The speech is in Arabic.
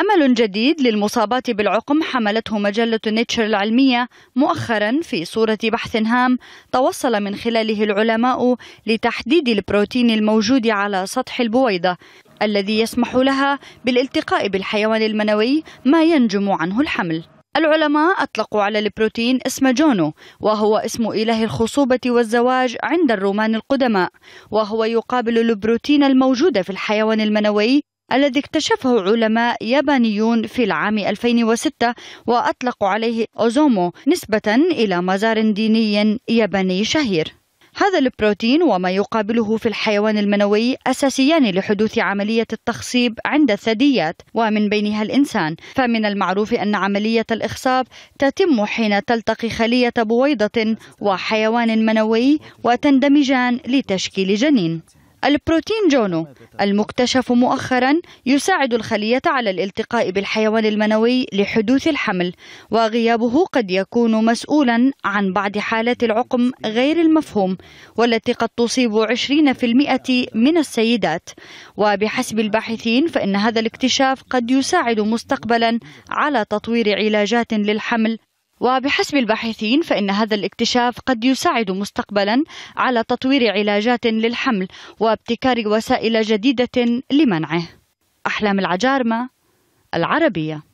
أمل جديد للمصابات بالعقم حملته مجلة نيتشر العلمية مؤخرا في صورة بحث هام توصل من خلاله العلماء لتحديد البروتين الموجود على سطح البويضة الذي يسمح لها بالالتقاء بالحيوان المنوي ما ينجم عنه الحمل العلماء أطلقوا على البروتين اسم جونو وهو اسم إله الخصوبة والزواج عند الرومان القدماء وهو يقابل البروتين الموجود في الحيوان المنوي الذي اكتشفه علماء يابانيون في العام 2006 وأطلقوا عليه أوزومو نسبة إلى مزار ديني ياباني شهير هذا البروتين وما يقابله في الحيوان المنوي أساسيان لحدوث عملية التخصيب عند الثدييات ومن بينها الإنسان فمن المعروف أن عملية الإخصاب تتم حين تلتقي خلية بويضة وحيوان منوي وتندمجان لتشكيل جنين البروتين جونو المكتشف مؤخرا يساعد الخلية على الالتقاء بالحيوان المنوي لحدوث الحمل وغيابه قد يكون مسؤولا عن بعض حالات العقم غير المفهوم والتي قد تصيب 20% من السيدات وبحسب الباحثين فإن هذا الاكتشاف قد يساعد مستقبلا على تطوير علاجات للحمل وبحسب الباحثين فإن هذا الاكتشاف قد يساعد مستقبلا على تطوير علاجات للحمل وابتكار وسائل جديدة لمنعه أحلام العجارمة العربية